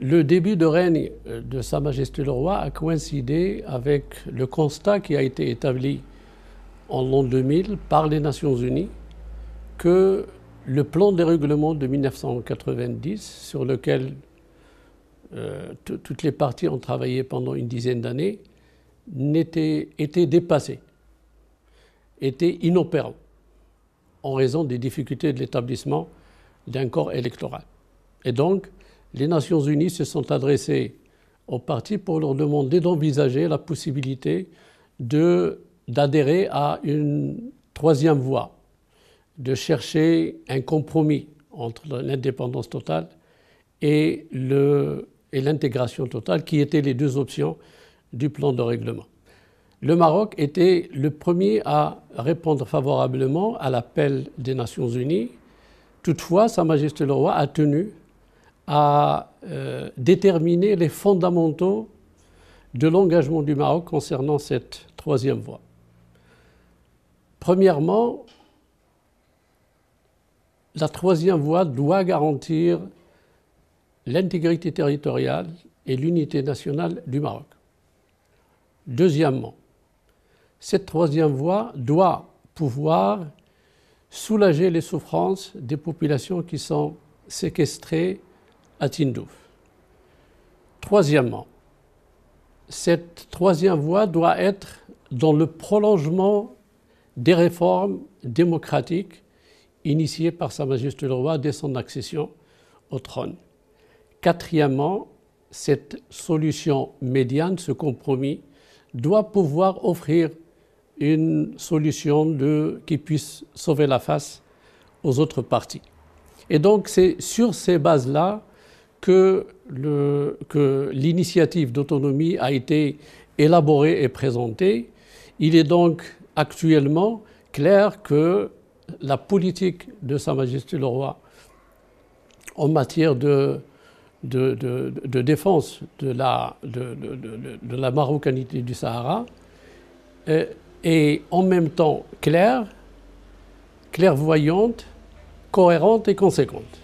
Le début de règne euh, de Sa Majesté le Roi a coïncidé avec le constat qui a été établi en l'an 2000 par les Nations Unies que le plan de règlement de 1990, sur lequel euh, toutes les parties ont travaillé pendant une dizaine d'années, était, était dépassé, était inopérant en raison des difficultés de l'établissement d'un corps électoral. Et donc, les Nations Unies se sont adressées aux partis pour leur demander d'envisager la possibilité d'adhérer à une troisième voie, de chercher un compromis entre l'indépendance totale et l'intégration totale, qui étaient les deux options du plan de règlement. Le Maroc était le premier à répondre favorablement à l'appel des Nations Unies. Toutefois, Sa Majesté le Roi a tenu à euh, déterminer les fondamentaux de l'engagement du Maroc concernant cette troisième voie. Premièrement, la troisième voie doit garantir l'intégrité territoriale et l'unité nationale du Maroc. Deuxièmement, cette troisième voie doit pouvoir soulager les souffrances des populations qui sont séquestrées à Tindouf. Troisièmement, cette troisième voie doit être dans le prolongement des réformes démocratiques initiées par Sa Majesté le Roi dès son accession au trône. Quatrièmement, cette solution médiane, ce compromis, doit pouvoir offrir une solution de, qui puisse sauver la face aux autres partis. Et donc c'est sur ces bases-là que l'initiative d'autonomie a été élaborée et présentée. Il est donc actuellement clair que la politique de Sa Majesté le Roi en matière de, défense de la, de, marocanité du Sahara est en même temps claire, clairvoyante, cohérente et conséquente.